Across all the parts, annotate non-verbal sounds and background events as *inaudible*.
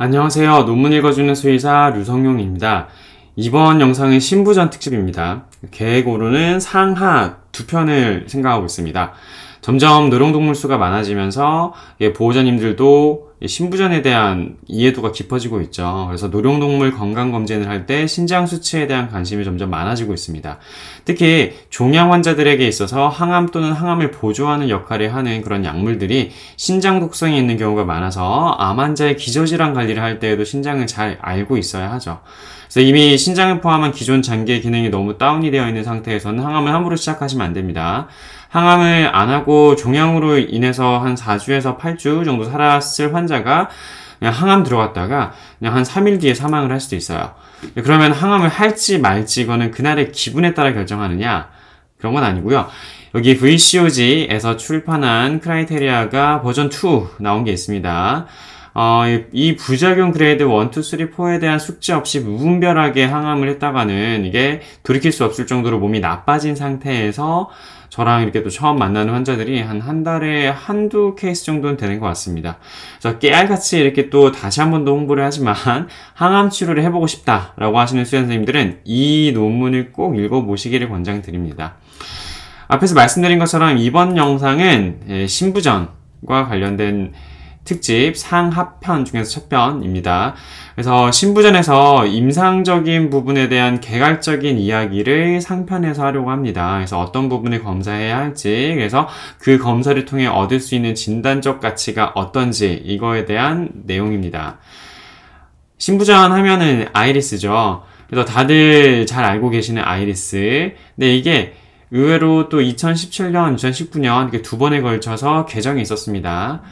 안녕하세요. 논문 읽어주는 수의사 류성용입니다. 이번 영상은 신부전 특집입니다. 계획으로는 상하 두 편을 생각하고 있습니다. 점점 노령동물 수가 많아지면서 예, 보호자님들도 신부전에 대한 이해도가 깊어지고 있죠. 그래서 노령동물 건강검진을 할 때 신장 수치에 대한 관심이 점점 많아지고 있습니다. 특히 종양 환자들에게 있어서 항암 또는 항암을 보조하는 역할을 하는 그런 약물들이 신장 독성이 있는 경우가 많아서 암 환자의 기저질환 관리를 할 때에도 신장을 잘 알고 있어야 하죠. 그래서 이미 신장을 포함한 기존 장기의 기능이 너무 다운이 되어 있는 상태에서는 항암을 함부로 시작하시면 안 됩니다. 항암을 안 하고 종양으로 인해서 한 4주에서 8주 정도 살았을 환자가 그냥 항암 들어갔다가 그냥 한 3일 뒤에 사망을 할 수도 있어요. 그러면 항암을 할지 말지 이거는 그날의 기분에 따라 결정하느냐 그런 건 아니고요. 여기 VCOG에서 출판한 크라이테리아가 버전 2 나온 게 있습니다. 어, 이 부작용 그레이드 1, 2, 3, 4에 대한 숙제 없이 무분별하게 항암을 했다가는 이게 돌이킬 수 없을 정도로 몸이 나빠진 상태에서 저랑 이렇게 또 처음 만나는 환자들이 한 한 달에 한두 케이스 정도는 되는 것 같습니다. 그래서 깨알같이 이렇게 또 다시 한 번 더 홍보를 하지만 *laughs* 항암 치료를 해보고 싶다라고 하시는 수련 선생님들은 이 논문을 꼭 읽어보시기를 권장드립니다. 앞에서 말씀드린 것처럼 이번 영상은 예, 신부전과 관련된 특집 상하편 중에서 첫 편입니다. 그래서 신부전에서 임상적인 부분에 대한 개괄적인 이야기를 상편에서 하려고 합니다. 그래서 어떤 부분을 검사해야 할지, 그래서 그 검사를 통해 얻을 수 있는 진단적 가치가 어떤지 이거에 대한 내용입니다. 신부전 하면은 아이리스죠. 그래서 다들 잘 알고 계시는 아이리스. 근데 이게 의외로 또 2017년, 2019년 두 번에 걸쳐서 개정이 있었습니다.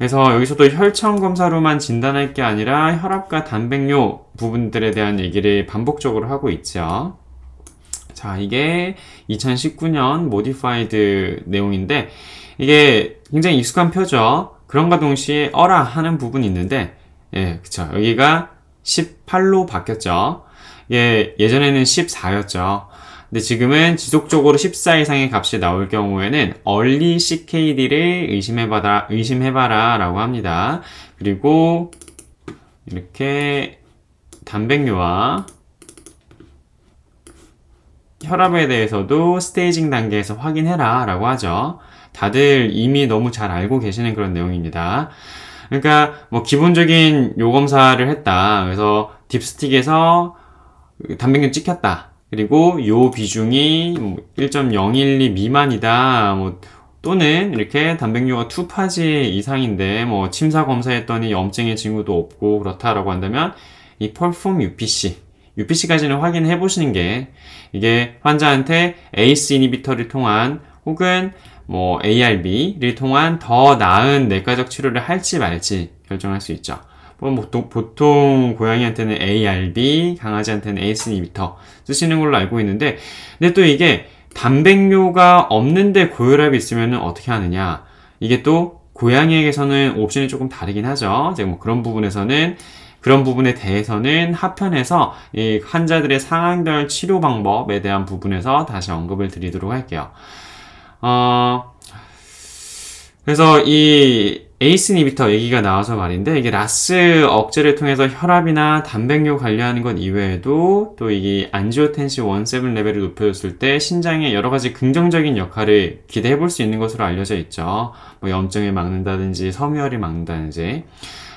그래서 여기서도 혈청 검사로만 진단할 게 아니라 혈압과 단백뇨 부분들에 대한 얘기를 반복적으로 하고 있죠. 자, 이게 2019년 모디파이드 내용인데 이게 굉장히 익숙한 표죠. 그런가 동시에 어라 하는 부분이 있는데 예, 그렇죠 여기가 18로 바뀌었죠. 예, 예전에는 14였죠. 근데 지금은 지속적으로 14 이상의 값이 나올 경우에는 얼리 CKD를 의심해봐라, 의심해봐라 라고 합니다. 그리고 이렇게 단백뇨와 혈압에 대해서도 스테이징 단계에서 확인해라 라고 하죠. 다들 이미 너무 잘 알고 계시는 그런 내용입니다. 그러니까 뭐 기본적인 요 검사를 했다. 그래서 딥스틱에서 단백뇨 찍혔다. 그리고 요 비중이 1.012 뭐 미만이다. 뭐 또는 이렇게 단백뇨가 2파지 이상인데 뭐 침사 검사했더니 염증의 징후도 없고 그렇다라고 한다면 이 펄폼 UPC UPC까지는 확인해 보시는 게 이게 환자한테 ACE 이니비터를 통한 혹은 뭐 ARB를 통한 더 나은 내과적 치료를 할지 말지 결정할 수 있죠. 보통, 뭐 보통 고양이한테는 ARB, 강아지한테는 AS 이비터 쓰시는 걸로 알고 있는데 근데 또 이게 단백뇨가 없는데 고혈압이 있으면 어떻게 하느냐 이게 또 고양이에게서는 옵션이 조금 다르긴 하죠 이제 뭐 그런 부분에서는 그런 부분에 대해서는 하편에서 이 환자들의 상황별 치료 방법에 대한 부분에서 다시 언급을 드리도록 할게요 어, 그래서 이 에이스 니비터 얘기가 나와서 말인데 이게 라스 억제를 통해서 혈압이나 단백뇨 관리하는 것 이외에도 또 이게 안지오텐시 17 레벨을 높여줬을 때 신장에 여러 가지 긍정적인 역할을 기대해 볼 수 있는 것으로 알려져 있죠. 뭐 염증을 막는다든지 섬유혈이 막는다든지.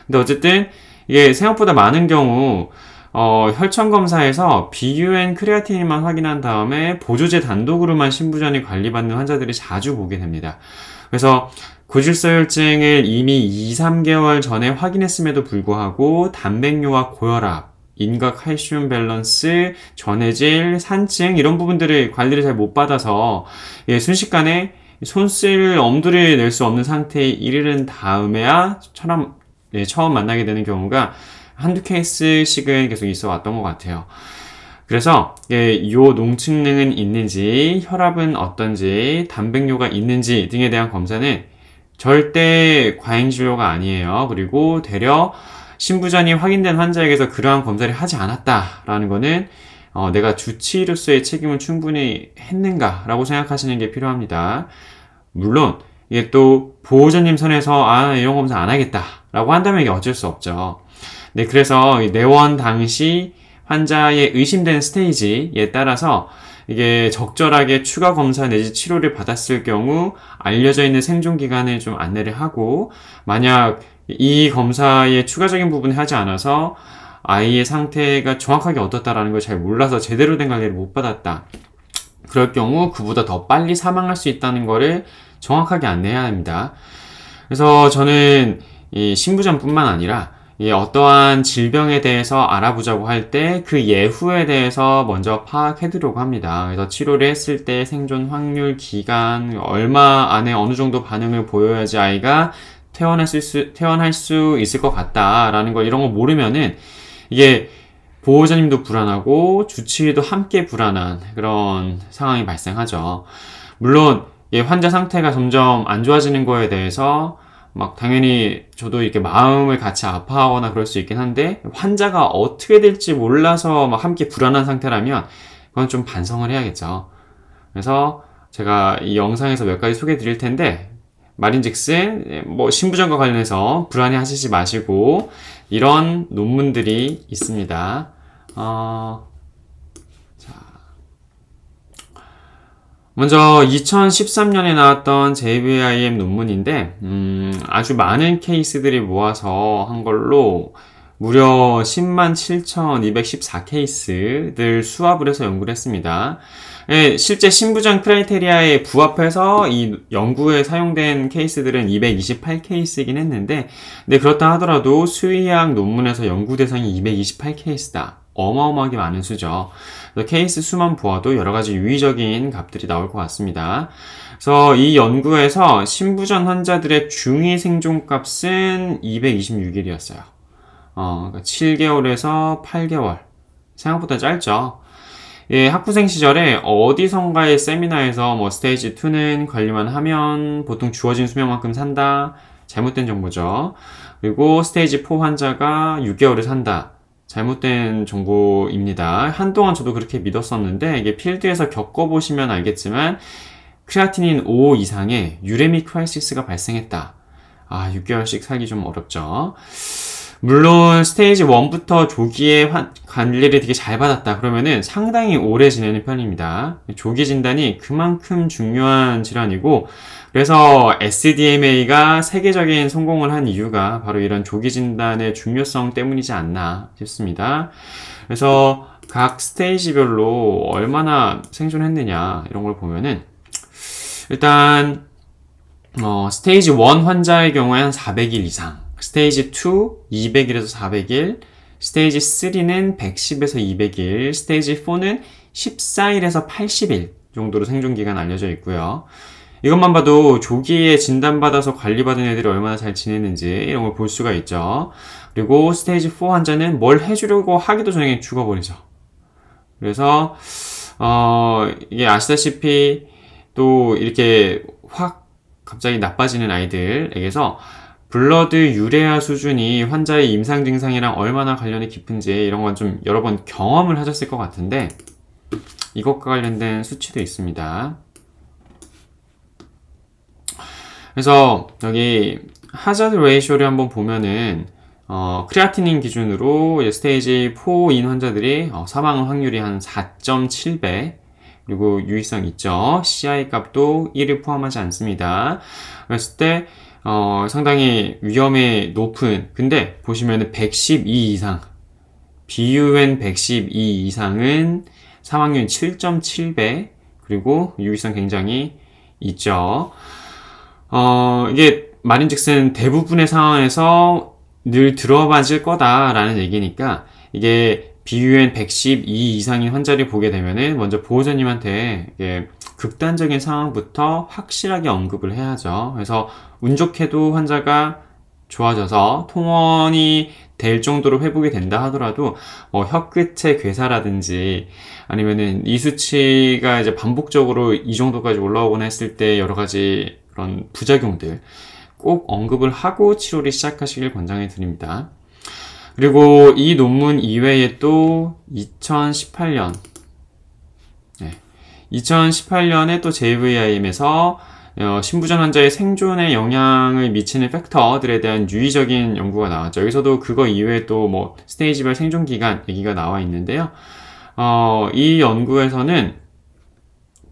근데 어쨌든 이게 생각보다 많은 경우 어, 혈청 검사에서 BUN 크레아틴만 확인한 다음에 보조제 단독으로만 신부전이 관리받는 환자들이 자주 보게 됩니다. 그래서 고질서열증을 이미 2, 3개월 전에 확인했음에도 불구하고 단백뇨와 고혈압, 인과 칼슘 밸런스, 전해질, 산증 이런 부분들을 관리를 잘 못 받아서 예, 순식간에 손쓸 엄두를 낼 수 없는 상태에 이르는 다음에야 처음, 예, 처음 만나게 되는 경우가 한두 케이스씩은 계속 있어 왔던 것 같아요. 그래서 예, 요농축능은 있는지 혈압은 어떤지 단백뇨가 있는지 등에 대한 검사는 절대 과잉 진료가 아니에요. 그리고 되려 신부전이 확인된 환자에게서 그러한 검사를 하지 않았다라는 거는 어, 내가 주치의로서의 책임은 충분히 했는가라고 생각하시는 게 필요합니다. 물론 이게 또 보호자님 선에서 아 이런 검사 안 하겠다라고 한다면 이게 어쩔 수 없죠. 네 그래서 내원 당시 환자의 의심된 스테이지에 따라서 이게 적절하게 추가 검사 내지 치료를 받았을 경우 알려져 있는 생존 기간을 좀 안내를 하고 만약 이 검사의 추가적인 부분을 하지 않아서 아이의 상태가 정확하게 어떻다라는 걸 잘 몰라서 제대로 된 관리를 못 받았다. 그럴 경우 그보다 더 빨리 사망할 수 있다는 거를 정확하게 안내해야 합니다. 그래서 저는 이 신부전뿐만 아니라 이 예, 어떠한 질병에 대해서 알아보자고 할 때 그 예후에 대해서 먼저 파악해두려고 합니다. 그래서 치료를 했을 때 생존 확률, 기간, 얼마 안에 어느 정도 반응을 보여야지 아이가 퇴원할 수, 퇴원할 수 있을 것 같다라는 걸 이런 거 모르면은 이게 보호자님도 불안하고 주치의도 함께 불안한 그런 상황이 발생하죠. 물론 이 예, 환자 상태가 점점 안 좋아지는 거에 대해서 막 당연히 저도 이렇게 마음을 같이 아파하거나 그럴 수 있긴 한데 환자가 어떻게 될지 몰라서 막 함께 불안한 상태라면 그건 좀 반성을 해야겠죠. 그래서 제가 이 영상에서 몇 가지 소개해 드릴 텐데 말인즉슨 예, 뭐 신부전과 관련해서 불안해 하시지 마시고 이런 논문들이 있습니다. 어... 자, 먼저 2013년에 나왔던 JVIM 논문인데 음, 아주 많은 케이스들이 모아서 한 걸로 무려 10만 7,214 케이스들 수합을 해서 연구를 했습니다. 예, 실제 신부장 크라이테리아에 부합해서 이 연구에 사용된 케이스들은 228 케이스이긴 했는데, 근데 그렇다 하더라도 수의학 논문에서 연구 대상이 228 케이스다. 어마어마하게 많은 수죠. 케이스 수만 보아도 여러 가지 유의적인 값들이 나올 것 같습니다. 그래서 이 연구에서 신부전 환자들의 중위 생존 값은 226일이었어요. 어, 그러니까 7개월에서 8개월. 생각보다 짧죠. 예, 학부생 시절에 어디선가의 세미나에서 뭐 스테이지 2는 관리만 하면 보통 주어진 수명만큼 산다. 잘못된 정보죠. 그리고 스테이지 4 환자가 6개월을 산다. 잘못된 정보입니다. 한동안 저도 그렇게 믿었었는데 이게 필드에서 겪어보시면 알겠지만 크레아티닌 5 이상의 유레미 크라이시스가 발생했다. 아, 6개월씩 살기 좀 어렵죠. 물론 스테이지 1부터 조기에 관리를 되게 잘 받았다 그러면은 상당히 오래 지내는 편입니다. 조기 진단이 그만큼 중요한 질환이고 그래서 SDMA가 세계적인 성공을 한 이유가 바로 이런 조기 진단의 중요성 때문이지 않나 싶습니다. 그래서 각 스테이지별로 얼마나 생존했느냐 이런 걸 보면은 일단 어, 스테이지 1 환자의 경우에 한 400일 이상 스테이지 2 200일에서 400일, 스테이지 3는 110에서 200일, 스테이지 4는 14일에서 80일 정도로 생존 기간 알려져 있고요. 이것만 봐도 조기에 진단받아서 관리받은 애들이 얼마나 잘지내는지 이런 걸 볼 수가 있죠. 그리고 스테이지 4 환자는 뭘 해주려고 하기도 전에 죽어버리죠. 그래서 어 이게 아시다시피 또 이렇게 확 갑자기 나빠지는 아이들에게서 블러드 유레아 수준이 환자의 임상 증상이랑 얼마나 관련이 깊은지 이런 건 좀 여러 번 경험을 하셨을 것 같은데 이것과 관련된 수치도 있습니다. 그래서 여기 하자드 레이쇼를 한번 보면은 어, 크레아티닌 기준으로 스테이지 4인 환자들이 어, 사망 확률이 한 4.7배 그리고 유의성 있죠. CI 값도 1을 포함하지 않습니다. 그랬을 때 어, 상당히 위험이 높은 근데 보시면은 112 이상 BUN 112 이상은 3학년 7.7배 그리고 유의성 굉장히 있죠. 어, 이게 말인즉슨 대부분의 상황에서 늘 들어맞을 거다라는 얘기니까 이게 비유엔 112 이상인 환자를 보게 되면은 먼저 보호자님한테 이게 극단적인 상황부터 확실하게 언급을 해야죠. 그래서 운 좋게도 환자가 좋아져서 통원이 될 정도로 회복이 된다 하더라도 뭐 혀끝의 괴사라든지 아니면은 이 수치가 이제 반복적으로 이 정도까지 올라오거나 했을 때 여러 가지 그런 부작용들 꼭 언급을 하고 치료를 시작하시길 권장해 드립니다. 그리고 이 논문 이외에 또 2018년 네. 2018년에 또 JVIM에서 어, 신부전 환자의 생존에 영향을 미치는 팩터들에 대한 유의적인 연구가 나왔죠. 여기서도 그거 이외에 또 뭐 스테이지별 생존 기간 얘기가 나와 있는데요. 어, 이 연구에서는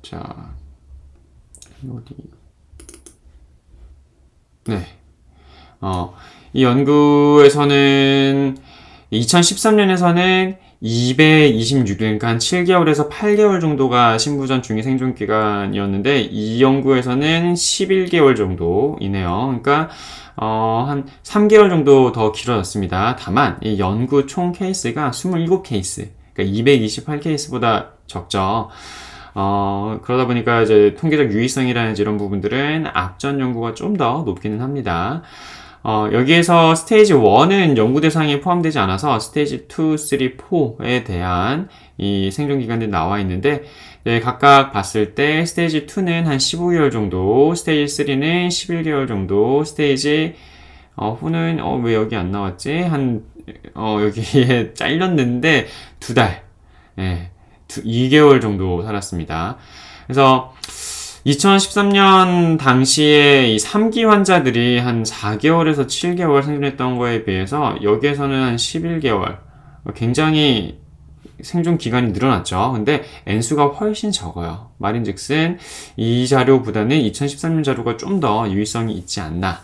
자 어디 네. 어, 이 연구에서는 2013년에서는 226일, 그러니까 7개월에서 8개월 정도가 신부전 중위 생존 기간이었는데 이 연구에서는 11개월 정도이네요. 그러니까 어, 한 3개월 정도 더 길어졌습니다. 다만 이 연구 총 케이스가 27케이스, 그러니까 228케이스보다 적죠. 어, 그러다 보니까 이제 통계적 유의성이라는 이런 부분들은 앞전 연구가 좀 더 높기는 합니다. 어, 여기에서 스테이지 1은 연구 대상에 포함되지 않아서 스테이지 2, 3, 4에 대한 이 생존 기간들이 나와 있는데 네, 각각 봤을 때 스테이지 2는 한 15개월 정도, 스테이지 3는 11개월 정도, 스테이지 어, 4는 어, 왜 여기 안 나왔지? 한 어, 여기에 *laughs* 잘렸는데 두 달, 예, 네, 2개월 정도 살았습니다. 그래서 2013년 당시에 이 3기 환자들이 한 4개월에서 7개월 생존했던 거에 비해서 여기에서는 한 11개월 굉장히 생존 기간이 늘어났죠. 근데 N수가 훨씬 적어요. 말인즉슨 이 자료보다는 2013년 자료가 좀 더 유의성이 있지 않나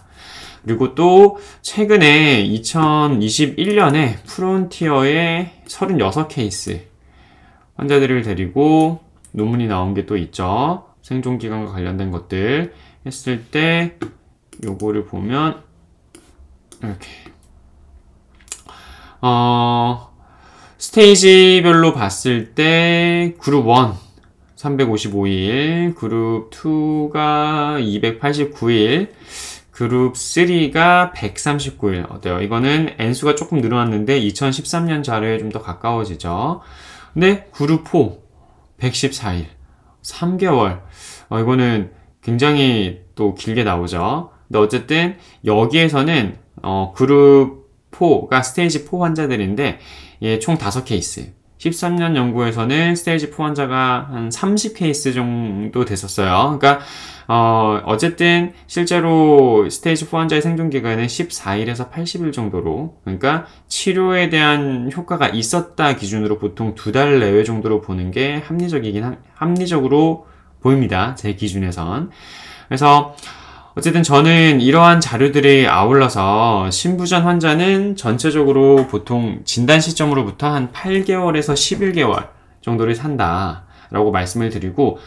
그리고 또 최근에 2021년에 프론티어의 36케이스 환자들을 데리고 논문이 나온 게 또 있죠. 생존 기간과 관련된 것들 했을 때 요거를 보면 이렇게 어 스테이지별로 봤을 때 그룹 1 355일, 그룹 2가 289일, 그룹 3가 139일. 어때요? 이거는 N수가 조금 늘어났는데 2013년 자료에 좀 더 가까워지죠. 근데 그룹 4, 114일. 3개월. 어, 이거는 굉장히 또 길게 나오죠. 근데 어쨌든 여기에서는 어, 그룹 4가 스테이지 4 환자들인데 예, 총 5케이스. 13년 연구에서는 스테이지 4 환자가 한 30케이스 정도 됐었어요. 그러니까 어, 어쨌든 실제로 스테이지 4 환자의 생존 기간은 14일에서 80일 정도로 그러니까 치료에 대한 효과가 있었다 기준으로 보통 두 달 내외 정도로 보는 게 합리적이긴 하, 합리적으로 보입니다. 제 기준에선. 그래서 어쨌든 저는 이러한 자료들이 아울러서 신부전 환자는 전체적으로 보통 진단 시점으로부터 한 8개월에서 11개월 정도를 산다라고 말씀을 드리고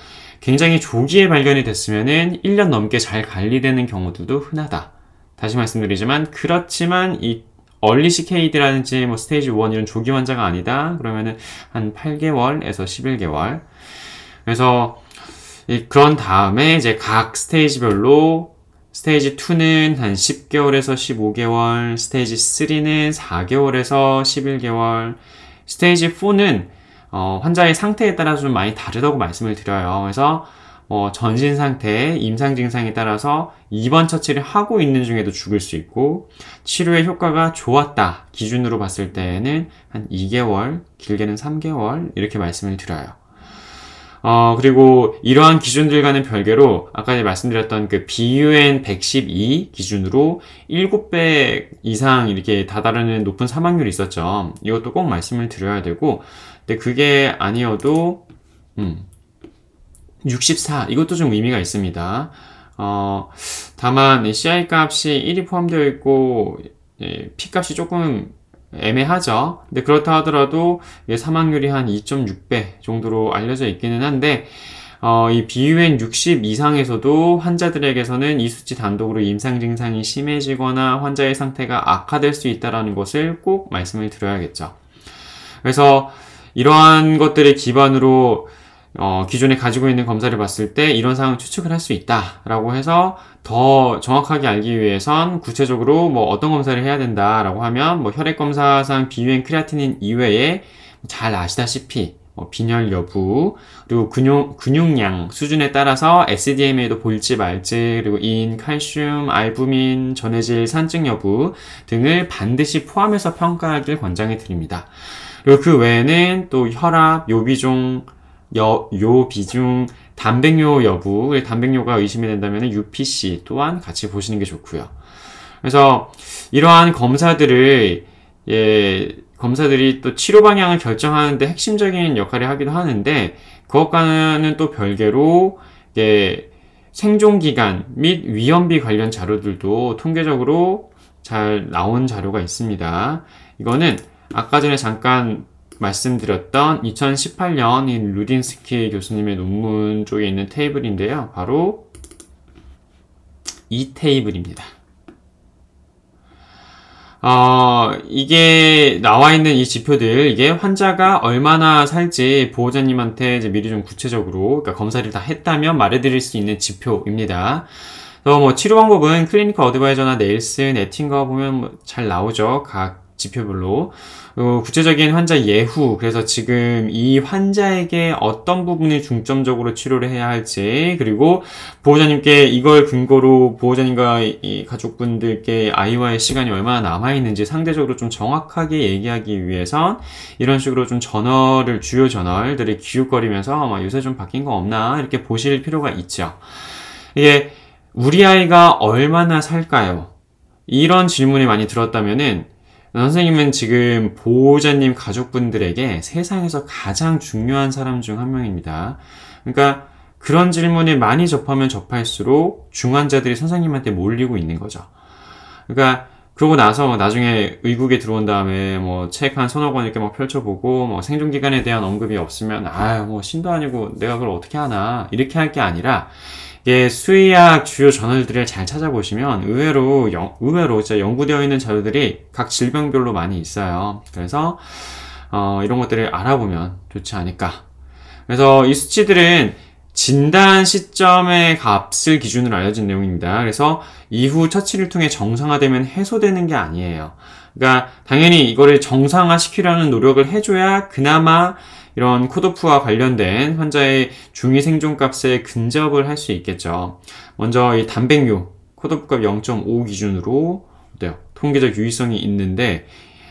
굉장히 조기에 발견이 됐으면 1년 넘게 잘 관리되는 경우들도 흔하다. 다시 말씀드리지만 그렇지만 이 얼리 시케이드라든지 뭐 스테이지 1 이런 조기 환자가 아니다. 그러면은 한 8개월에서 11개월. 그래서 그런 다음에 이제 각 스테이지별로 스테이지 2는 한 10개월에서 15개월, 스테이지 3는 4개월에서 11개월, 스테이지 4는 어, 환자의 상태에 따라서 좀 많이 다르다고 말씀을 드려요. 그래서 뭐 전신 상태, 임상 증상에 따라서 입원 처치를 하고 있는 중에도 죽을 수 있고 치료의 효과가 좋았다 기준으로 봤을 때는 한 2개월, 길게는 3개월 이렇게 말씀을 드려요. 어, 그리고 이러한 기준들과는 별개로 아까 말씀드렸던 그 BUN 112 기준으로 7배 이상 이렇게 다다르는 높은 사망률이 있었죠. 이것도 꼭 말씀을 드려야 되고 근데 그게 아니어도 음, 64 이것도 좀 의미가 있습니다. 어, 다만 CI 값이 1이 포함되어 있고 예, P 값이 조금 애매하죠. 근데 그렇다 하더라도 사망률이 한 2.6배 정도로 알려져 있기는 한데 어, 이 BUN 60 이상에서도 환자들에게서는 이 수치 단독으로 임상 증상이 심해지거나 환자의 상태가 악화될 수 있다는 것을 꼭 말씀을 드려야겠죠. 그래서 이러한 것들을 기반으로 어, 기존에 가지고 있는 검사를 봤을 때 이런 상황 추측을 할 수 있다라고 해서 더 정확하게 알기 위해선 구체적으로 뭐 어떤 검사를 해야 된다라고 하면 뭐 혈액 검사상 비유행 크레아틴인 이외에 잘 아시다시피 뭐 빈혈 여부 그리고 근육 근육량 수준에 따라서 SDMA도 볼지 말지 그리고 인 칼슘 알부민 전해질 산증 여부 등을 반드시 포함해서 평가하길 권장해 드립니다. 그리고 그 외에는 또 혈압, 요비종, 여, 요 비중, 단백뇨 여부, 단백뇨가 의심이 된다면 UPC 또한 같이 보시는 게 좋고요. 그래서 이러한 검사들을 예, 검사들이 또 치료 방향을 결정하는데 핵심적인 역할을 하기도 하는데 그것과는 또 별개로 예, 생존 기간 및 위험비 관련 자료들도 통계적으로 잘 나온 자료가 있습니다. 이거는 아까 전에 잠깐 말씀드렸던 2018년 루딘스키 교수님의 논문 쪽에 있는 테이블인데요. 바로 이 테이블입니다. 어, 이게 나와 있는 이 지표들, 이게 환자가 얼마나 살지 보호자님한테 이제 미리 좀 구체적으로, 그러니까 검사를 다 했다면 말해드릴 수 있는 지표입니다. 또 뭐 치료 방법은 클리니컬 어드바이저나 네일슨, 에팅거 보면 뭐잘 나오죠. 각 지표별로 어, 구체적인 환자 예후 그래서 지금 이 환자에게 어떤 부분이 중점적으로 치료를 해야 할지 그리고 보호자님께 이걸 근거로 보호자님과 이 가족분들께 아이와의 시간이 얼마나 남아 있는지 상대적으로 좀 정확하게 얘기하기 위해선 이런 식으로 좀전화를 주요 전월들을 기웃거리면서 요새 좀 바뀐 거 없나 이렇게 보실 필요가 있죠. 이게 우리 아이가 얼마나 살까요? 이런 질문이 많이 들었다면은 선생님은 지금 보호자님 가족분들에게 세상에서 가장 중요한 사람 중 한 명입니다. 그러니까 그런 질문을 많이 접하면 접할수록 중환자들이 선생님한테 몰리고 있는 거죠. 그러니까 그러고 나서 나중에 의국에 들어온 다음에 뭐 책 한 서너 권 이렇게 막 펼쳐보고 뭐 생존기간에 대한 언급이 없으면 아뭐 유 신도 아니고 내가 그걸 어떻게 하나 이렇게 할 게 아니라 예, 수의학 주요 저널들을 잘 찾아보시면 의외로 영, 의외로 진짜 연구되어 있는 자료들이 각 질병별로 많이 있어요. 그래서 어, 이런 것들을 알아보면 좋지 않을까. 그래서 이 수치들은 진단 시점의 값을 기준으로 알려진 내용입니다. 그래서 이후 처치를 통해 정상화되면 해소되는 게 아니에요. 그러니까 당연히 이거를 정상화시키려는 노력을 해줘야 그나마 이런 코도프와 관련된 환자의 중위 생존 값에 근접을 할 수 있겠죠. 먼저 이 단백뇨 코도프값 0.5 기준으로 어때요? 통계적 유의성이 있는데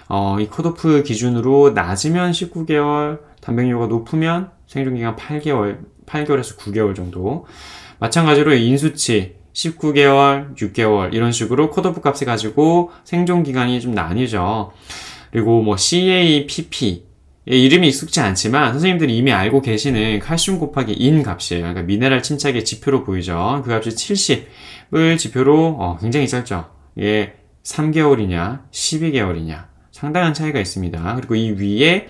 어, 이 코도프 기준으로 낮으면 19개월, 단백뇨가 높으면 생존기간 8개월 8개월에서 9개월 정도 마찬가지로 인수치 19개월, 6개월 이런 식으로 컷오프 값을 가지고 생존 기간이 좀 나뉘죠. 그리고 뭐 CAPP 이름이 익숙치 않지만 선생님들이 이미 알고 계시는 칼슘 곱하기 인 값이에요. 그러니까 미네랄 침착의 지표로 보이죠. 그 값이 70을 지표로 어, 굉장히 짧죠. 이게 3개월이냐 12개월이냐 상당한 차이가 있습니다. 그리고 이 위에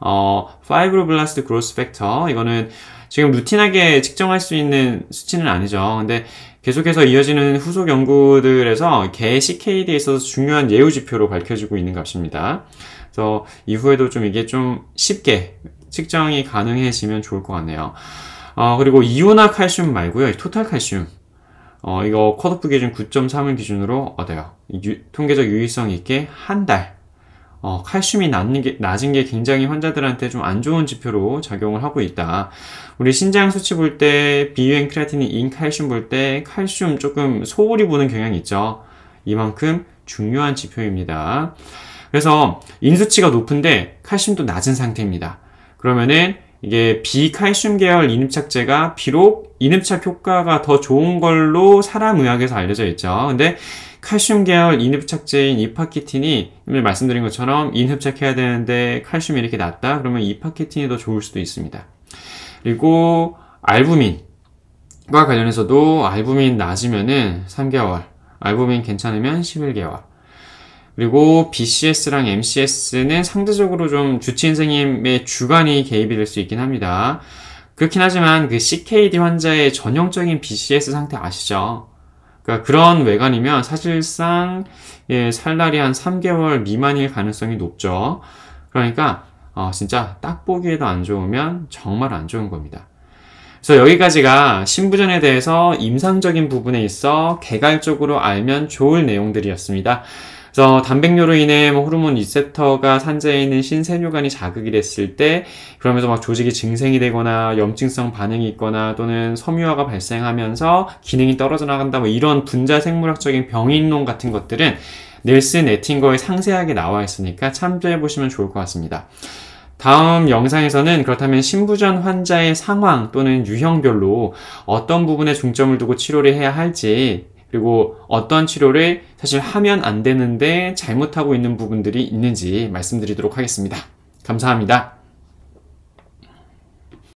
어, 파이브로블라스트 그로스 팩터 이거는 지금 루틴하게 측정할 수 있는 수치는 아니죠. 근데 계속해서 이어지는 후속 연구들에서 개 CKD에 있어서 중요한 예우 지표로 밝혀지고 있는 값입니다. 그래서 이후에도 좀 이게 좀 쉽게 측정이 가능해지면 좋을 것 같네요. 어, 그리고 이온화 칼슘 말고요. 토탈 칼슘. 어, 이거 컷오프 기준 9.3을 기준으로 얻어요. 유, 통계적 유의성 있게 한달 어, 칼슘이 낮은 게, 낮은 게 굉장히 환자들한테 좀 안 좋은 지표로 작용을 하고 있다. 우리 신장 수치 볼 때 비유행 크레아틴인 인칼슘 볼 때 칼슘 조금 소홀히 보는 경향이 있죠. 이만큼 중요한 지표입니다. 그래서 인수치가 높은데 칼슘도 낮은 상태입니다. 그러면은 이게 비칼슘 계열 인흡착제가 비록 인흡착 효과가 더 좋은 걸로 사람 의학에서 알려져 있죠. 근데 칼슘 계열 인흡착제인 이파키틴이 오늘 말씀드린 것처럼 인흡착해야 되는데 칼슘이 이렇게 낮다? 그러면 이파키틴이 더 좋을 수도 있습니다. 그리고 알부민과 관련해서도 알부민 낮으면은 3개월, 알부민 괜찮으면 11개월. 그리고 BCS랑 MCS는 상대적으로 좀 주치 인생님의 주관이 개입이 될 수 있긴 합니다. 그렇긴 하지만 그 CKD 환자의 전형적인 BCS 상태 아시죠? 그러니까 그런 외관이면 사실상 예, 살 날이 한 3개월 미만일 가능성이 높죠. 그러니까 어, 진짜 딱 보기에도 안 좋으면 정말 안 좋은 겁니다. 그래서 여기까지가 신부전에 대해서 임상적인 부분에 있어 개괄적으로 알면 좋을 내용들이었습니다. 그래서 단백뇨로 인해 뭐 호르몬 리셉터가 산재해 있는 신세뇨관이 자극이 됐을 때 그러면서 막 조직이 증생이 되거나 염증성 반응이 있거나 또는 섬유화가 발생하면서 기능이 떨어져 나간다 뭐 이런 분자 생물학적인 병인론 같은 것들은 넬슨 에팅거에 상세하게 나와 있으니까 참조해 보시면 좋을 것 같습니다. 다음 영상에서는 그렇다면 신부전 환자의 상황 또는 유형별로 어떤 부분에 중점을 두고 치료를 해야 할지 그리고 어떤 치료를 사실 하면 안 되는데 잘못하고 있는 부분들이 있는지 말씀드리도록 하겠습니다. 감사합니다.